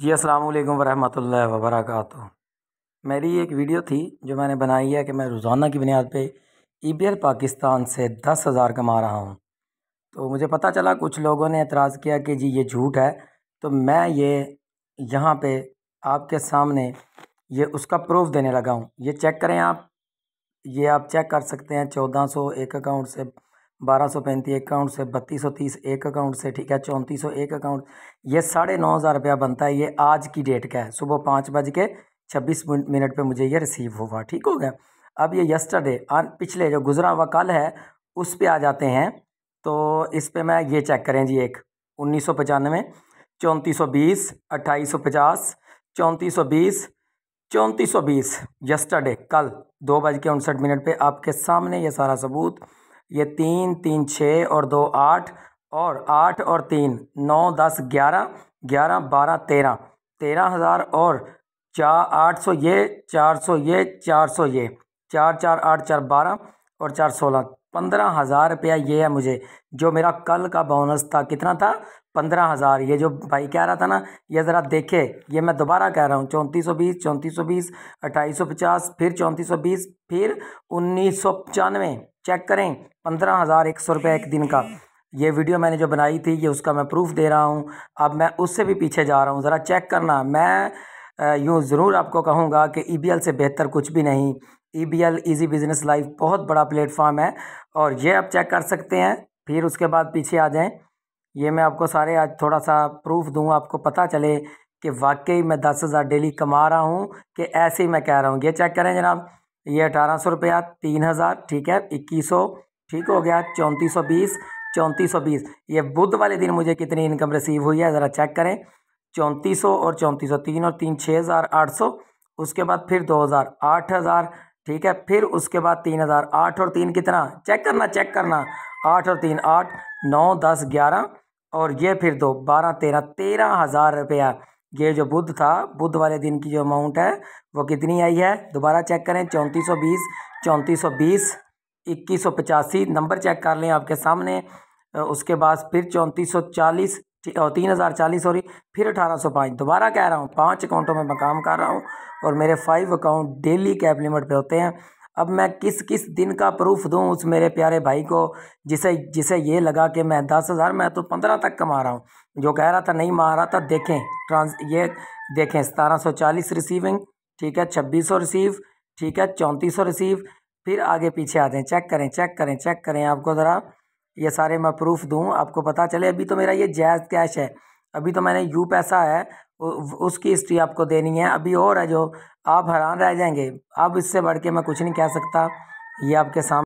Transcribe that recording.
जी अस्सलाम वालेकुम वरहमतुल्लाहि वबरकत मेरी एक वीडियो थी जो मैंने बनाई है कि मैं रोज़ाना की बुनियाद पे ई बी एल पाकिस्तान से दस हज़ार कमा रहा हूँ तो मुझे पता चला कुछ लोगों ने एतराज़ किया कि जी ये झूठ है तो मैं ये यहाँ पे आपके सामने ये उसका प्रूफ देने लगा हूँ ये चेक करें आप ये आप चेक कर सकते हैं चौदह सौ एक अकाउंट से बारह सौ पैंतीस एक अकाउंट से बत्तीस सौ तीस एक अकाउंट से ठीक है चौंतीस सौ एक अकाउंट ये साढ़े नौ हज़ार रुपया बनता है ये आज की डेट का है सुबह पाँच बज के छब्बीस मिनट पे मुझे ये रिसीव हुआ ठीक हो गया अब ये यस्टरडे पिछले जो गुजरा हुआ कल है उस पर आ जाते हैं तो इस पर मैं ये चेक करें जी एक उन्नीस सौ पचानवे चौंतीस सौ बीस अट्ठाईस सौ पचास चौंतीस सौ बीस चौंतीस सौ बीस यस्टरडे कल दो बज के उनसठ मिनट पर आपके सामने ये सारा सबूत ये तीन तीन छः और दो आठ और आठ और तीन नौ दस ग्यारह ग्यारह बारह तेरह तेरह हज़ार और चार आठ सौ ये चार सौ ये चार सौ ये चार चार आठ चार बारह और चार सोलह पंद्रह हज़ार रुपया ये है मुझे जो मेरा कल का बोनस था कितना था पंद्रह हज़ार ये जो भाई कह रहा था ना ये ज़रा देखे ये मैं दोबारा कह रहा हूँ चौंतीस सौ बीस चौंतीस सौ बीस अट्ठाईस सौ पचास फिर चौंतीस सौ बीस फिर उन्नीस सौ पचानवे चेक करें पंद्रह हज़ार एक सौ रुपये एक दिन का ये वीडियो मैंने जो बनाई थी ये उसका मैं प्रूफ दे रहा हूँ अब मैं उससे भी पीछे जा रहा हूँ ज़रा चेक करना मैं यूँ ज़रूर आपको कहूँगा कि ई e से बेहतर कुछ भी नहीं E B L easy business life बहुत बड़ा प्लेटफॉर्म है और ये आप चेक कर सकते हैं फिर उसके बाद पीछे आ जाएँ ये मैं आपको सारे आज थोड़ा सा प्रूफ दूँ आपको पता चले कि वाकई मैं दस हज़ार डेली कमा रहा हूँ कि ऐसे ही मैं कह रहा हूँ ये चेक करें जनाब ये अठारह सौ रुपया तीन हज़ार ठीक है इक्कीस सौ ठीक हो गया चौंतीस सौ बीस चौंतीस सौ बीस ये बुध वाले दिन मुझे कितनी इनकम रिसीव हुई है ज़रा चेक करें चौंतीस सौ और चौंतीस सौ तीन और तीन छः हज़ार आठ सौ उसके बाद फिर दो हज़ार आठ हज़ार ठीक है फिर उसके बाद तीन हज़ार आठ और तीन कितना चेक करना चेक करना आठ और तीन आठ नौ दस ग्यारह और ये फिर दो बारह तेरह तेरह हज़ार रुपया ये जो बुध था बुध वाले दिन की जो अमाउंट है वो कितनी आई है दोबारा चेक करें चौंतीस सौ बीस चौंतीस सौ बीस इक्कीस सौ पचासी नंबर चेक कर लें आपके सामने उसके बाद फिर चौंतीस सौ चालीस तीन हज़ार चालीस सॉरी फिर अठारह सौ पाँच दोबारा कह रहा हूँ पाँच अकाउंटों में मैं काम कर रहा हूँ और मेरे five account daily cap limit पर होते हैं अब मैं किस किस दिन का प्रूफ दूँ उस मेरे प्यारे भाई को जिसे जिसे ये लगा कि मैं दस हज़ार मैं तो पंद्रह तक कमा रहा हूँ जो कह रहा था नहीं मार रहा था देखें ट्रांस ये देखें सतारह सौ चालीस रिसीविंग ठीक है छब्बीस सौ रिसीव ठीक है चौंतीस सौ रिसीव फिर आगे पीछे आते हैं चेक करें चेक करें चेक करें आपको ज़रा ये सारे मैं प्रूफ दूँ आपको पता चले अभी तो मेरा ये जैज़ कैश है अभी तो मैंने यू पैसा है उसकी हिस्ट्री आपको देनी है अभी और है जो आप हैरान रह जाएंगे अब इससे बढ़ के मैं कुछ नहीं कह सकता ये आपके सामने